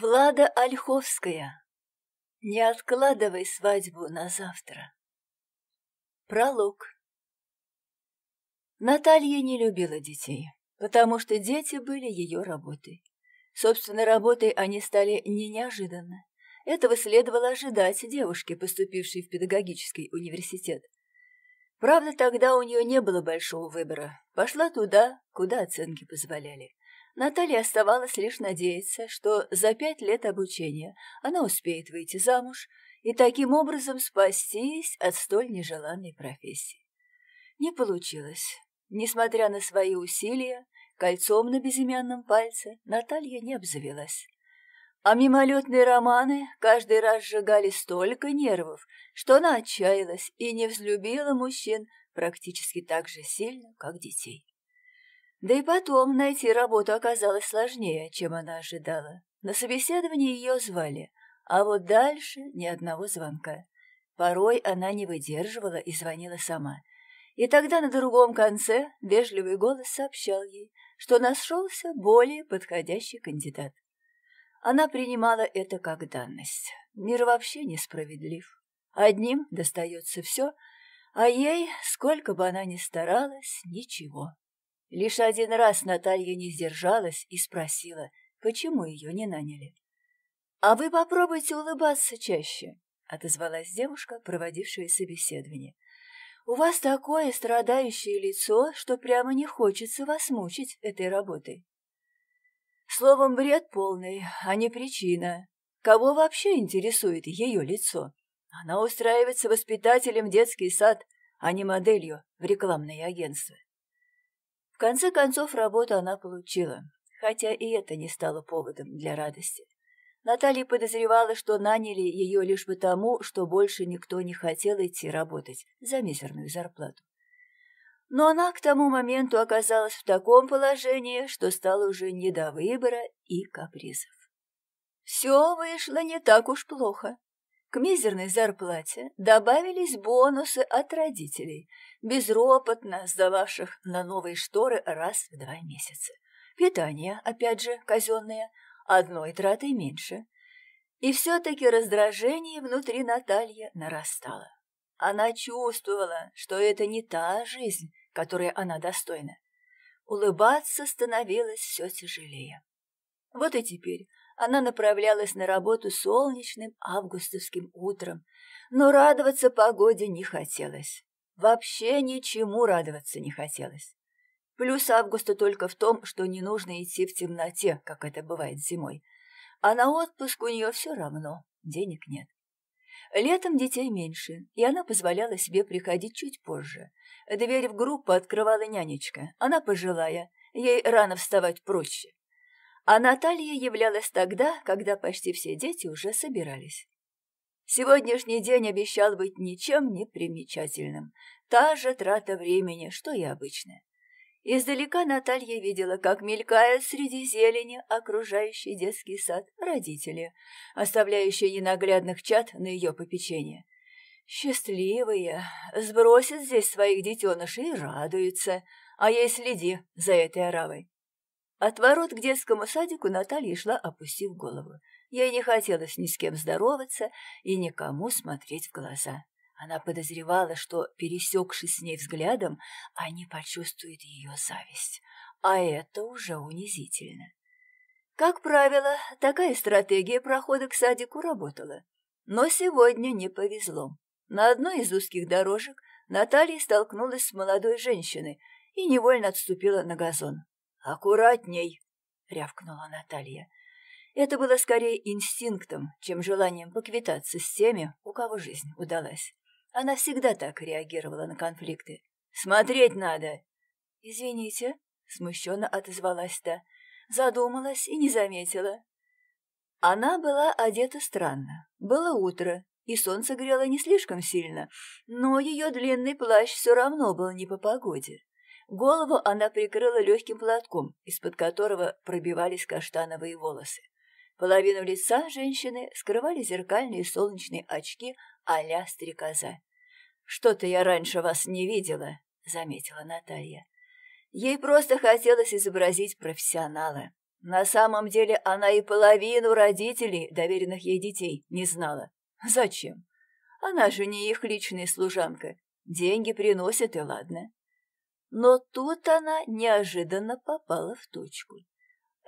Влада Ольховская. Не откладывай свадьбу на завтра. Пролог. Наталья не любила детей, потому что дети были ее работой. Собственно, работой они стали не неожиданно. Этого следовало ожидать девушке, поступившей в педагогический университет. Правда, тогда у нее не было большого выбора. Пошла туда, куда оценки позволяли. Наталья оставалось лишь надеяться, что за пять лет обучения она успеет выйти замуж и таким образом спастись от столь нежеланной профессии. Не получилось. Несмотря на свои усилия, кольцом на безымянном пальце Наталья не обзавелась. А мимолетные романы каждый раз сжигали столько нервов, что она отчаялась и не взлюбила мужчин практически так же сильно, как детей. Да и потом найти работу оказалось сложнее, чем она ожидала. На собеседование ее звали, а вот дальше ни одного звонка. Порой она не выдерживала и звонила сама. И тогда на другом конце вежливый голос сообщал ей, что нашелся более подходящий кандидат. Она принимала это как данность. Мир вообще несправедлив. Одним достается все, а ей, сколько бы она ни старалась, ничего. Лишь один раз Наталья не сдержалась и спросила, почему ее не наняли. «А вы попробуйте улыбаться чаще», — отозвалась девушка, проводившая собеседование. «У вас такое страдающее лицо, что прямо не хочется вас мучить этой работой». Словом, бред полный, а не причина. Кого вообще интересует ее лицо? Она устраивается воспитателем детский сад, а не моделью в рекламное агентство. В конце концов, работу она получила, хотя и это не стало поводом для радости. Наталья подозревала, что наняли ее лишь потому, что больше никто не хотел идти работать за мизерную зарплату. Но она к тому моменту оказалась в таком положении, что стало уже не до выбора и капризов. Все вышло не так уж плохо. К мизерной зарплате добавились бонусы от родителей, безропотно сдававших на новые шторы раз в два месяца. Питание, опять же, казенное, одной траты меньше. И все-таки раздражение внутри Натальи нарастало. Она чувствовала, что это не та жизнь, которой она достойна. Улыбаться становилось все тяжелее. Вот и теперь она направлялась на работу солнечным августовским утром, но радоваться погоде не хотелось. Вообще ничему радоваться не хотелось. Плюс августа только в том, что не нужно идти в темноте, как это бывает зимой. А на отпуск у нее все равно, денег нет. Летом детей меньше, и она позволяла себе приходить чуть позже. Дверь в группу открывала нянечка, она пожилая, ей рано вставать проще а Наталья являлась тогда, когда почти все дети уже собирались. Сегодняшний день обещал быть ничем не примечательным, та же трата времени, что и обычная. Издалека Наталья видела, как мелькают среди зелени окружающий детский сад родители, оставляющие ненаглядных чад на ее попечение. Счастливые, сбросят здесь своих детенышей и радуются, а ей следи за этой оравой. От ворот к детскому садику Наталья шла, опустив голову. Ей не хотелось ни с кем здороваться и никому смотреть в глаза. Она подозревала, что, пересекшись с ней взглядом, они почувствуют ее зависть. А это уже унизительно. Как правило, такая стратегия прохода к садику работала. Но сегодня не повезло. На одной из узких дорожек Наталья столкнулась с молодой женщиной и невольно отступила на газон. «Аккуратней!» — рявкнула Наталья. Это было скорее инстинктом, чем желанием поквитаться с теми, у кого жизнь удалась. Она всегда так реагировала на конфликты. «Смотреть надо!» «Извините», — смущенно отозвалась та, задумалась и не заметила. Она была одета странно. Было утро, и солнце грело не слишком сильно, но ее длинный плащ все равно был не по погоде. Голову она прикрыла легким платком, из-под которого пробивались каштановые волосы. Половину лица женщины скрывали зеркальные солнечные очки а-ля стрекоза. «Что-то я раньше вас не видела», — заметила Наталья. Ей просто хотелось изобразить профессионала. На самом деле она и половину родителей, доверенных ей детей, не знала. Зачем? Она же не их личная служанка. Деньги приносит, и ладно. Но тут она неожиданно попала в точку.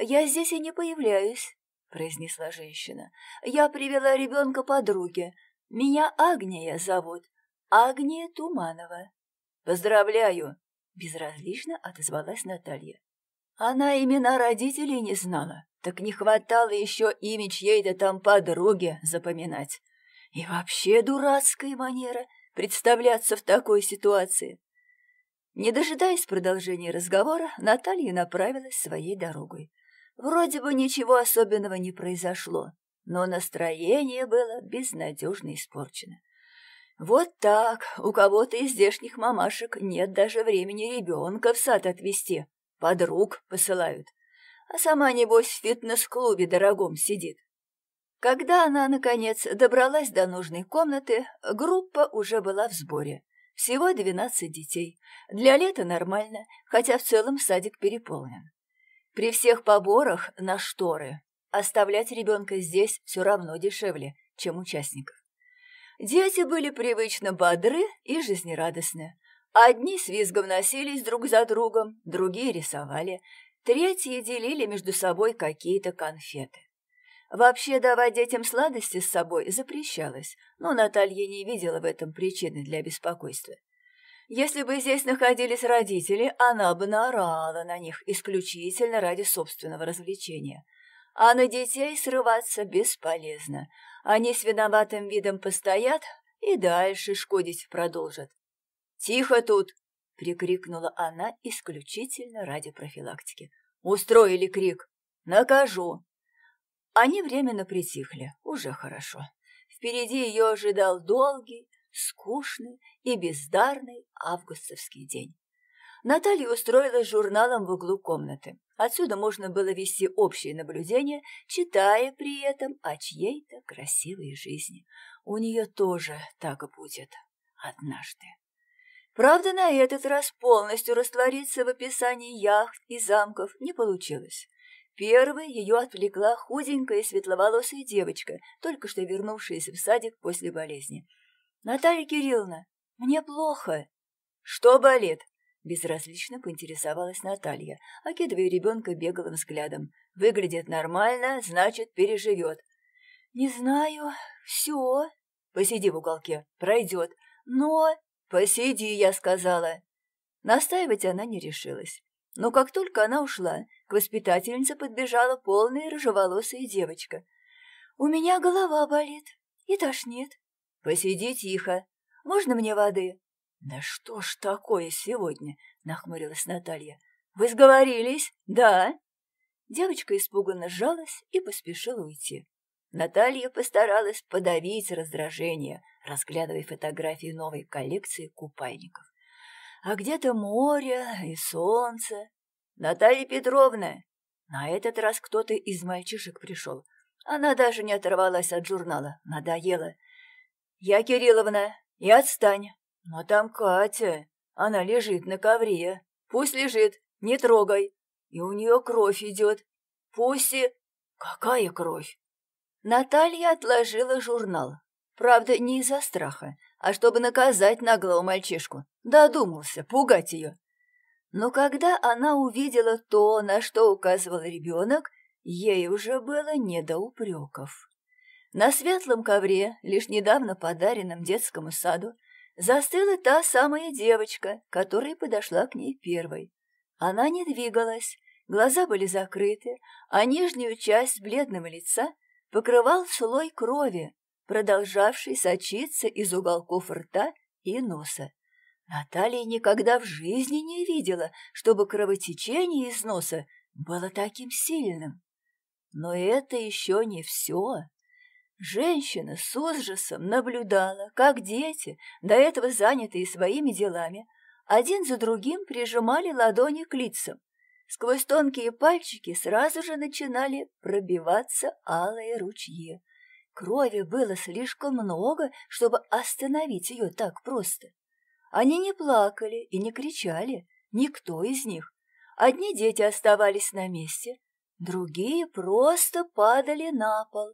«Я здесь и не появляюсь», — произнесла женщина. «Я привела ребенка подруге. Меня Агния зовут. Агния Туманова». «Поздравляю!» — безразлично отозвалась Наталья. Она имена родителей не знала, так не хватало еще имя чьей-то там подруге запоминать. И вообще дурацкая манера представляться в такой ситуации. Не дожидаясь продолжения разговора, Наталья направилась своей дорогой. Вроде бы ничего особенного не произошло, но настроение было безнадежно испорчено. Вот так, у кого-то из здешних мамашек нет даже времени ребенка в сад отвезти, подруг посылают. А сама, небось, в фитнес-клубе дорогом сидит. Когда она, наконец, добралась до нужной комнаты, группа уже была в сборе. Всего 12 детей. Для лета нормально, хотя в целом садик переполнен. При всех поборах на шторы оставлять ребенка здесь все равно дешевле, чем участников. Дети были привычно бодры и жизнерадостны. Одни с визгом носились друг за другом, другие рисовали, третьи делили между собой какие-то конфеты. Вообще давать детям сладости с собой запрещалось, но Наталья не видела в этом причины для беспокойства. Если бы здесь находились родители, она бы наорала на них исключительно ради собственного развлечения. А на детей срываться бесполезно. Они с виноватым видом постоят и дальше шкодить продолжат. «Тихо тут!» — прикрикнула она исключительно ради профилактики. «Устроили крик! Накажу!» Они временно притихли, уже хорошо. Впереди ее ожидал долгий, скучный и бездарный августовский день. Наталья устроилась журналом в углу комнаты. Отсюда можно было вести общие наблюдения, читая при этом о чьей-то красивой жизни. У нее тоже так будет однажды. Правда, на этот раз полностью раствориться в описании яхт и замков не получилось. Первой ее отвлекла худенькая светловолосая девочка, только что вернувшаяся в садик после болезни. «Наталья Кирилловна, мне плохо!» «Что болит?» Безразлично поинтересовалась Наталья, окидывая ребенка беглым взглядом. «Выглядит нормально, значит, переживет». «Не знаю. Все». «Посиди в уголке. Пройдет». «Но...» «Посиди», — я сказала. Настаивать она не решилась. Но как только она ушла, к воспитательнице подбежала полная рыжеволосая девочка. «У меня голова болит и тошнит». «Посиди тихо. Можно мне воды?» «Да что ж такое сегодня?» — нахмурилась Наталья. «Вы сговорились? Да?» Девочка испуганно сжалась и поспешила уйти. Наталья постаралась подавить раздражение, разглядывая фотографии новой коллекции купальников а где-то море и солнце. Наталья Петровна! На этот раз кто-то из мальчишек пришел. Она даже не оторвалась от журнала, надоела. Я, Кирилловна, и отстань. Но там Катя, она лежит на ковре. Пусть лежит, не трогай. И у нее кровь идет. Пусть и... Какая кровь? Наталья отложила журнал. Правда, не из-за страха, а чтобы наказать наглого мальчишку. Додумался пугать ее. Но когда она увидела то, на что указывал ребенок, ей уже было не до упреков. На светлом ковре, лишь недавно подаренном детскому саду, застыла та самая девочка, которая подошла к ней первой. Она не двигалась, глаза были закрыты, а нижнюю часть бледного лица покрывал слой крови, продолжавший сочиться из уголков рта и носа. Наталья никогда в жизни не видела, чтобы кровотечение из носа было таким сильным. Но это еще не все. Женщина с ужасом наблюдала, как дети, до этого занятые своими делами, один за другим прижимали ладони к лицам. Сквозь тонкие пальчики сразу же начинали пробиваться алые ручьи. Крови было слишком много, чтобы остановить ее так просто. Они не плакали и не кричали, никто из них. Одни дети оставались на месте, другие просто падали на пол,